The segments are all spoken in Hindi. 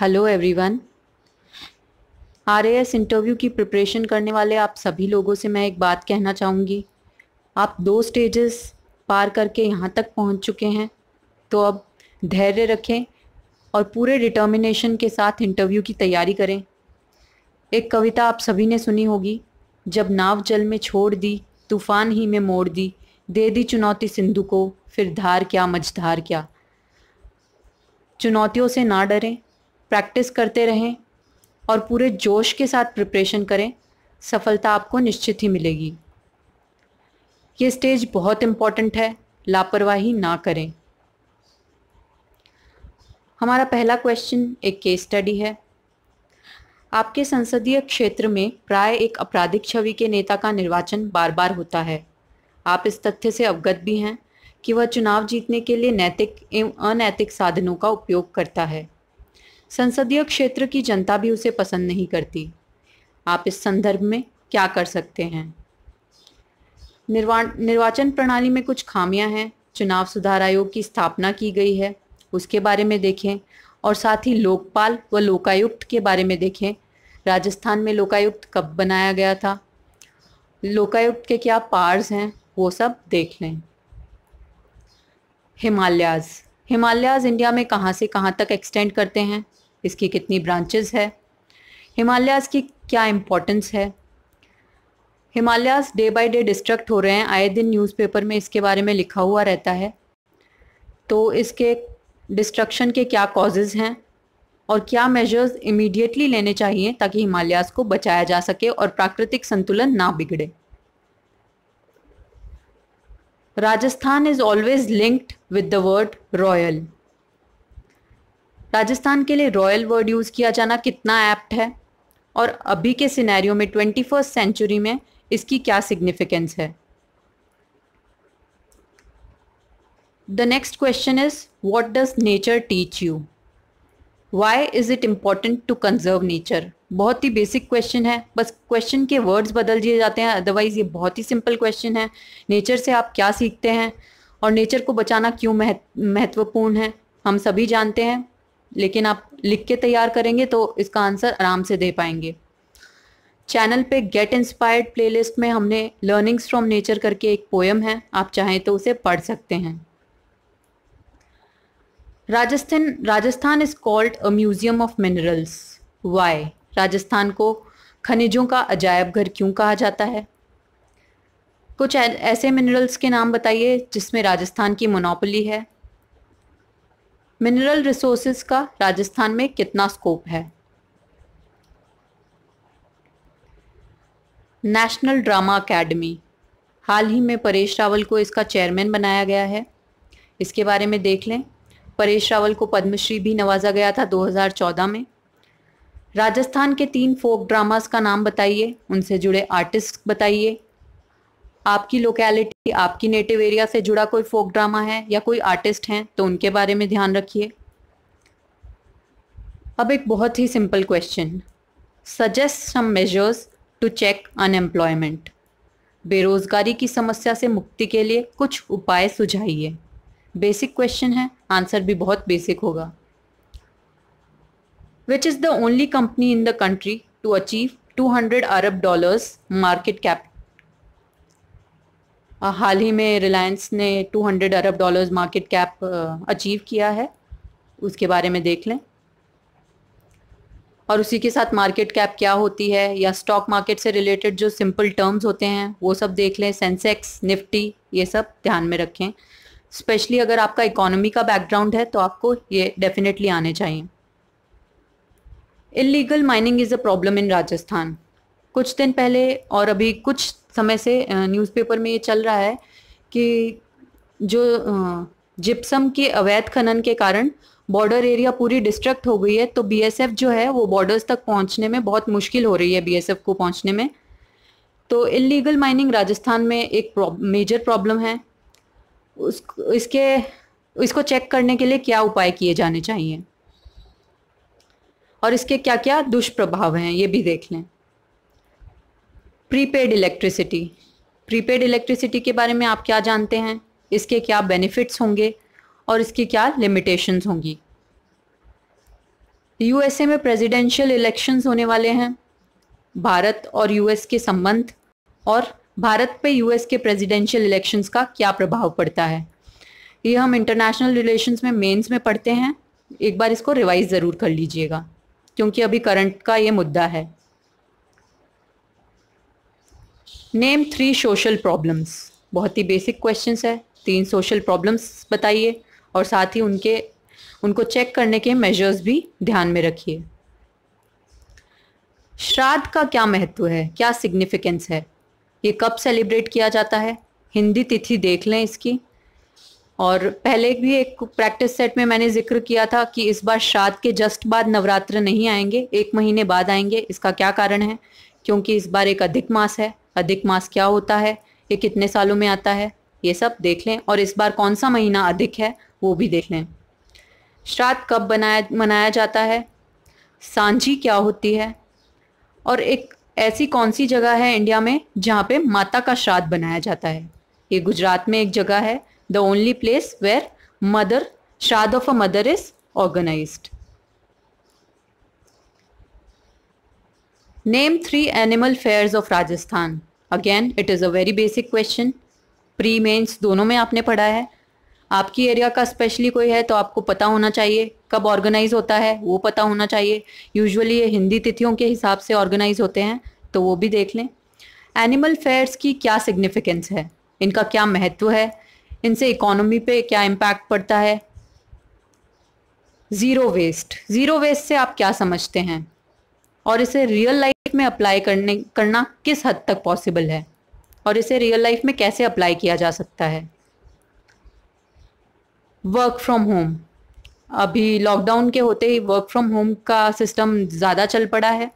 हेलो एवरीवन आरएएस इंटरव्यू की प्रिपरेशन करने वाले आप सभी लोगों से मैं एक बात कहना चाहूँगी आप दो स्टेजेस पार करके यहाँ तक पहुँच चुके हैं तो अब धैर्य रखें और पूरे डिटर्मिनेशन के साथ इंटरव्यू की तैयारी करें एक कविता आप सभी ने सुनी होगी जब नाव जल में छोड़ दी तूफान ही में मोड़ दी दे दी चुनौती सिंधु को फिर धार क्या मझधार क्या चुनौतियों से ना डरें प्रैक्टिस करते रहें और पूरे जोश के साथ प्रिपरेशन करें सफलता आपको निश्चित ही मिलेगी ये स्टेज बहुत इम्पॉर्टेंट है लापरवाही ना करें हमारा पहला क्वेश्चन एक केस स्टडी है आपके संसदीय क्षेत्र में प्राय एक आपराधिक छवि के नेता का निर्वाचन बार बार होता है आप इस तथ्य से अवगत भी हैं कि वह चुनाव जीतने के लिए नैतिक एवं अनैतिक साधनों का उपयोग करता है संसदीय क्षेत्र की जनता भी उसे पसंद नहीं करती आप इस संदर्भ में क्या कर सकते हैं निर्वा निर्वाचन प्रणाली में कुछ खामियां हैं चुनाव सुधार आयोग की स्थापना की गई है उसके बारे में देखें और साथ ही लोकपाल व लोकायुक्त के बारे में देखें राजस्थान में लोकायुक्त कब बनाया गया था लोकायुक्त के क्या पार्स हैं वो सब देख लें हिमालयाज हिमालयाज इंडिया में कहाँ से कहाँ तक एक्सटेंड करते हैं इसकी कितनी ब्रांचेस है हिमालयाज़ की क्या इम्पोर्टेंस है Himalayas day by day destruct हो रहे हैं आए दिन न्यूज़पेपर में इसके बारे में लिखा हुआ रहता है तो इसके डिस्ट्रक्शन के क्या कॉजेज़ हैं और क्या मेजर्स इमीडिएटली लेने चाहिए ताकि हिमालयाज को बचाया जा सके और प्राकृतिक संतुलन ना बिगड़े Rajasthan is always linked with the word royal Rajasthan के लिए रॉयल वर्ड यूज़ किया जाना कितना एप्ट है और अभी के सिनेरियो में ट्वेंटी फर्स्ट सेंचुरी में इसकी क्या सिग्निफिकेंस है the next question is what does nature teach you why is it important to conserve nature बहुत ही बेसिक क्वेश्चन है बस क्वेश्चन के वर्ड्स बदल दिए जाते हैं अदरवाइज ये बहुत ही सिंपल क्वेश्चन है नेचर से आप क्या सीखते हैं और नेचर को बचाना क्यों महत्वपूर्ण है हम सभी जानते हैं लेकिन आप लिख के तैयार करेंगे तो इसका आंसर आराम से दे पाएंगे चैनल पे गेट इंस्पायर्ड प्लेलिस्ट में हमने लर्निंग्स फ्रॉम नेचर करके एक पोयम है आप चाहें तो उसे पढ़ सकते हैं Rajasthan Rajasthan is called a museum of minerals why Rajasthan को खनिजों का अजायब घर क्यों कहा जाता है कुछ ऐसे मिनरल्स के नाम बताइए जिसमें राजस्थान की मोनोपली है मिनरल रिसोर्सेज का राजस्थान में कितना स्कोप है नेशनल ड्रामा एकेडमी हाल ही में परेश रावल को इसका चेयरमैन बनाया गया है इसके बारे में देख लें परेश रावल को पद्मश्री भी नवाजा गया था 2014 में राजस्थान के तीन फोक ड्रामास का नाम बताइए उनसे जुड़े आर्टिस्ट बताइए आपकी लोकेलिटी आपकी नेटिव एरिया से जुड़ा कोई फोक ड्रामा है या कोई आर्टिस्ट हैं तो उनके बारे में ध्यान रखिए अब एक बहुत ही simple question suggest some measures to check unemployment बेरोजगारी की समस्या से मुक्ति के लिए कुछ उपाय सुझाइए बेसिक क्वेश्चन है आंसर भी बहुत बेसिक होगा which is the only company in the country to achieve 200 अरब डॉलर्स मार्केट कैप हाल ही में रिलायंस ने 200 अरब डॉलर्स मार्केट कैप अचीव किया है उसके बारे में देख लें और उसी के साथ मार्केट कैप क्या होती है या स्टॉक मार्केट से रिलेटेड जो सिंपल टर्म्स होते हैं वो सब देख लें सेंसेक्स निफ्टी ये सब ध्यान में रखें स्पेशली अगर आपका इकोनॉमी का बैकग्राउंड है तो आपको ये डेफिनेटली आने चाहिए illegal mining is a problem in Rajasthan कुछ दिन पहले और अभी कुछ समय से न्यूज़पेपर में ये चल रहा है कि जो जिप्सम के अवैध खनन के कारण बॉर्डर एरिया पूरी डिस्ट्रक्ट हो गई है तो बीएसएफ जो है वो बॉर्डर्स तक पहुंचने में बहुत मुश्किल हो रही है बीएसएफ को पहुंचने में तो इलीगल माइनिंग राजस्थान में एक मेजर प्रॉब्लम है उस इसके इसको चेक करने के लिए क्या उपाय किए जाने चाहिए और इसके क्या क्या दुष्प्रभाव हैं ये भी देख लें प्रीपेड इलेक्ट्रिसिटी प्रीपेड इलेक्ट्रिसिटी के बारे में आप क्या जानते हैं इसके क्या बेनिफिट्स होंगे और इसकी क्या लिमिटेशंस होंगी यूएसए में प्रेसिडेंशियल इलेक्शंस होने वाले हैं भारत और यूएस के संबंध और भारत पे यूएस के प्रेसिडेंशियल इलेक्शंस का क्या प्रभाव पड़ता है ये हम इंटरनेशनल रिलेशंस में मेंस में पढ़ते हैं एक बार इसको रिवाइज ज़रूर कर लीजिएगा क्योंकि अभी करंट का ये मुद्दा है नेम थ्री सोशल प्रॉब्लम्स बहुत ही बेसिक क्वेश्चंस है तीन सोशल प्रॉब्लम्स बताइए और साथ ही उनके उनको चेक करने के मेजर्स भी ध्यान में रखिए श्राद्ध का क्या महत्व है क्या सिग्निफिकेंस है ये कब सेलिब्रेट किया जाता है हिंदी तिथि देख लें इसकी और पहले भी एक प्रैक्टिस सेट में मैंने जिक्र किया था कि इस बार श्राद्ध के जस्ट बाद नवरात्र नहीं आएंगे एक महीने बाद आएंगे इसका क्या कारण है क्योंकि इस बार एक अधिक मास है अधिक मास क्या होता है ये कितने सालों में आता है ये सब देख लें और इस बार कौन सा महीना अधिक है वो भी देख लें श्राद्ध कब बनाया मनाया जाता है सांझी क्या होती है और एक ऐसी कौन सी जगह है इंडिया में जहाँ पे माता का श्राद्ध बनाया जाता है ये गुजरात में एक जगह है the only place where mother shraddha of a mother is organised Name three animal fairs of Rajasthan. Again, it is a very basic question. Pre mains दोनों में आपने पढ़ा है आपकी एरिया का स्पेशली कोई है तो आपको पता होना चाहिए कब ऑर्गेनाइज होता है वो पता होना चाहिए यूजुअली ये हिंदी तिथियों के हिसाब से ऑर्गेनाइज होते हैं तो वो भी देख लें एनिमल फेयर्स की क्या सिग्निफिकेंस है इनका क्या महत्व है इनसे इकोनॉमी पे क्या इम्पैक्ट पड़ता है ज़ीरो वेस्ट ज़ीरो वेस्ट से आप क्या समझते हैं और इसे रियल लाइफ में अप्लाई करने करना किस हद तक पॉसिबल है और इसे रियल लाइफ में कैसे अप्लाई किया जा सकता है वर्क फ्रॉम होम अभी लॉकडाउन के होते ही वर्क फ्रॉम होम का सिस्टम ज़्यादा चल पड़ा है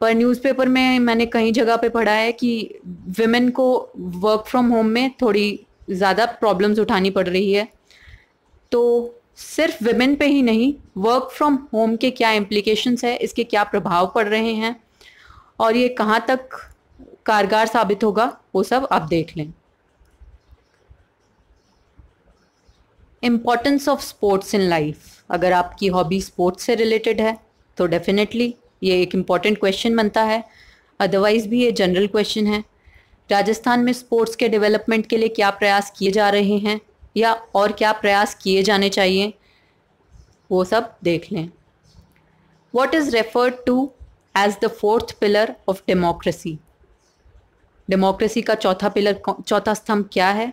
पर न्यूज़पेपर में मैंने कई जगह पे पढ़ा है कि वेमेन को वर्क फ्रॉम होम में थोड़ी ज़्यादा प्रॉब्लम्स उठानी पड़ रही है तो सिर्फ विमेन पे ही नहीं वर्क फ्रॉम होम के क्या इम्प्लीकेशंस है इसके क्या प्रभाव पड़ रहे हैं और ये कहाँ तक कारगर साबित होगा वो सब आप देख लें importance of sports in life अगर आपकी हॉबी स्पोर्ट्स से रिलेटेड है तो डेफिनेटली ये एक इम्पॉर्टेंट क्वेश्चन बनता है अदरवाइज भी ये जनरल क्वेश्चन है राजस्थान में स्पोर्ट्स के डेवलपमेंट के लिए क्या प्रयास किए जा रहे हैं या और क्या प्रयास किए जाने चाहिए वो सब देख लें what is referred to as the fourth pillar of democracy democracy का चौथा पिलर चौथा स्तंभ क्या है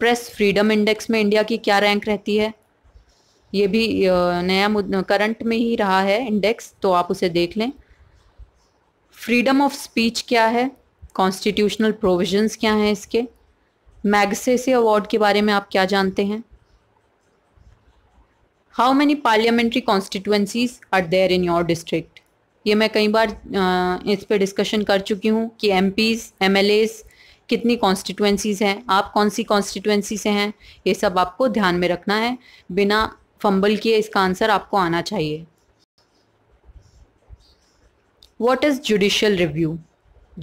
प्रेस फ्रीडम इंडेक्स में इंडिया की क्या रैंक रहती है ये भी नया करंट में ही रहा है इंडेक्स तो आप उसे देख लें फ्रीडम ऑफ स्पीच क्या है कॉन्स्टिट्यूशनल प्रोविजंस क्या हैं इसके मैगसेसे अवार्ड के बारे में आप क्या जानते हैं how many parliamentary constituencies are there in your district ये मैं कई बार इस पर डिस्कशन कर चुकी हूँ कि MPs MLAs कितनी कॉन्स्टिट्यूंसीज हैं आप कौन सी कॉन्स्टिट्यूंसी से हैं ये सब आपको ध्यान में रखना है बिना फंबल किए इसका आंसर आपको आना चाहिए what is judicial review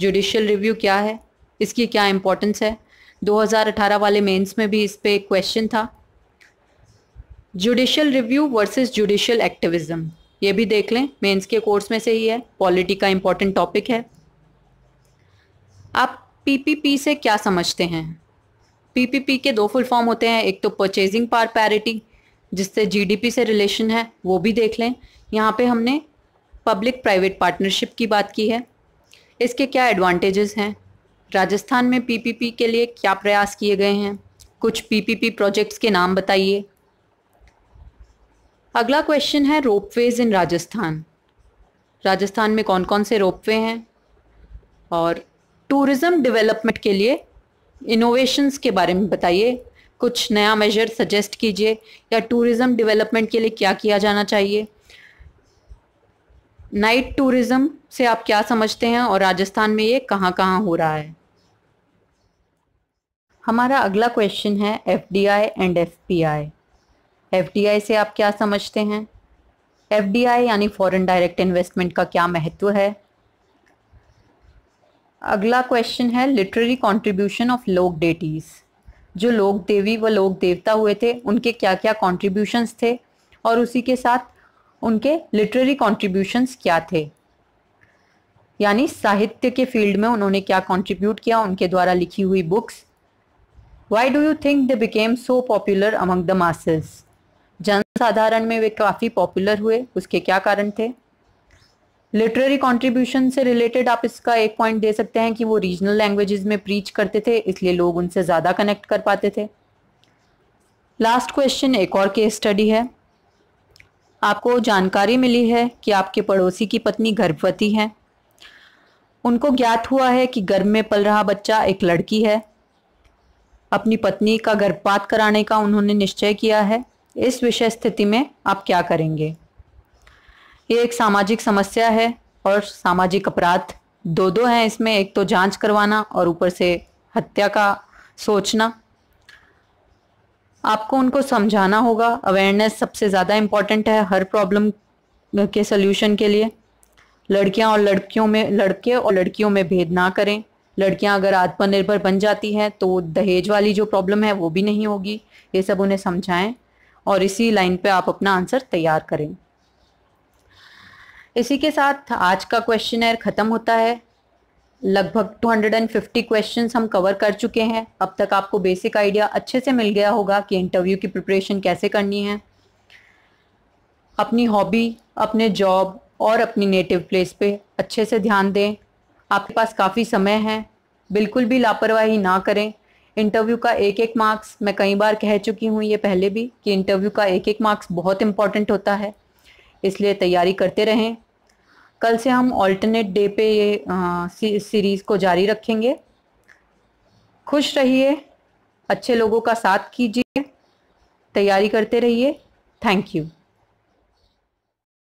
judicial review क्या है इसकी क्या इम्पोर्टेंस है 2018 वाले मेंस में भी इस पे एक क्वेश्चन था judicial review versus judicial activism ये भी देख लें मेंस के कोर्स में से ही है पॉलिटी का इम्पोर्टेंट टॉपिक है आप पीपीपी से क्या समझते हैं पीपीपी के दो फुल फॉर्म होते हैं एक तो परचेजिंग पार पैरिटी जिससे जीडीपी से रिलेशन है वो भी देख लें यहाँ पे हमने पब्लिक प्राइवेट पार्टनरशिप की बात की है इसके क्या एडवांटेजेस हैं राजस्थान में पीपीपी के लिए क्या प्रयास किए गए हैं कुछ पीपीपी प्रोजेक्ट्स के नाम बताइए अगला क्वेश्चन है रोपवेज इन राजस्थान राजस्थान में कौन कौन से रोपवे हैं और टूरिज़्म डेवलपमेंट के लिए इनोवेशंस के बारे में बताइए कुछ नया मेजर सजेस्ट कीजिए या टूरिज़्म डेवलपमेंट के लिए क्या किया जाना चाहिए नाइट टूरिज़्म से आप क्या समझते हैं और राजस्थान में ये कहाँ कहाँ हो रहा है हमारा अगला क्वेश्चन है F D I and F P I F D I से आप क्या समझते हैं एफ डी आई यानी फॉरेन डायरेक्ट इन्वेस्टमेंट का क्या महत्व है अगला क्वेश्चन है literary contribution of lok deities जो लोक देवी व लोक देवता हुए थे उनके क्या क्या कॉन्ट्रीब्यूशंस थे और उसी के साथ उनके लिटरेरी कॉन्ट्रीब्यूशंस क्या थे यानी साहित्य के फील्ड में उन्होंने क्या कॉन्ट्रीब्यूट किया उनके द्वारा लिखी हुई books Why do you think they became so popular among the masses? जनसाधारण में वे काफ़ी पॉपुलर हुए उसके क्या कारण थे लिटरेरी कॉन्ट्रीब्यूशन से रिलेटेड आप इसका एक पॉइंट दे सकते हैं कि वो रीजनल लैंग्वेजेस में प्रीच करते थे इसलिए लोग उनसे ज़्यादा कनेक्ट कर पाते थे लास्ट क्वेश्चन एक और केस स्टडी है आपको जानकारी मिली है कि आपके पड़ोसी की पत्नी गर्भवती है उनको ज्ञात हुआ है कि गर्भ में पल रहा बच्चा एक लड़की है अपनी पत्नी का गर्भपात कराने का उन्होंने निश्चय किया है इस विषय स्थिति में आप क्या करेंगे ये एक सामाजिक समस्या है और सामाजिक अपराध दो दो हैं इसमें एक तो जांच करवाना और ऊपर से हत्या का सोचना आपको उनको समझाना होगा अवेयरनेस सबसे ज़्यादा इम्पॉर्टेंट है हर प्रॉब्लम के सल्यूशन के लिए लड़कियां और लड़कियों में लड़के और लड़कियों में भेद ना करें लड़कियां अगर आत्मनिर्भर बन जाती हैं तो दहेज वाली जो प्रॉब्लम है वो भी नहीं होगी ये सब उन्हें समझाएं और इसी लाइन पे आप अपना आंसर तैयार करें इसी के साथ आज का क्वेश्चन ख़त्म होता है लगभग 250 क्वेश्चंस हम कवर कर चुके हैं अब तक आपको बेसिक आइडिया अच्छे से मिल गया होगा कि इंटरव्यू की प्रिपरेशन कैसे करनी है अपनी हॉबी अपने जॉब और अपनी नेटिव प्लेस पे अच्छे से ध्यान दें आपके पास काफ़ी समय है बिल्कुल भी लापरवाही ना करें इंटरव्यू का एक एक मार्क्स मैं कई बार कह चुकी हूँ ये पहले भी कि इंटरव्यू का एक एक मार्क्स बहुत इम्पॉर्टेंट होता है इसलिए तैयारी करते रहें कल से हम ऑल्टरनेट डे पे ये सीरीज़ को जारी रखेंगे खुश रहिए अच्छे लोगों का साथ कीजिए तैयारी करते रहिए थैंक यू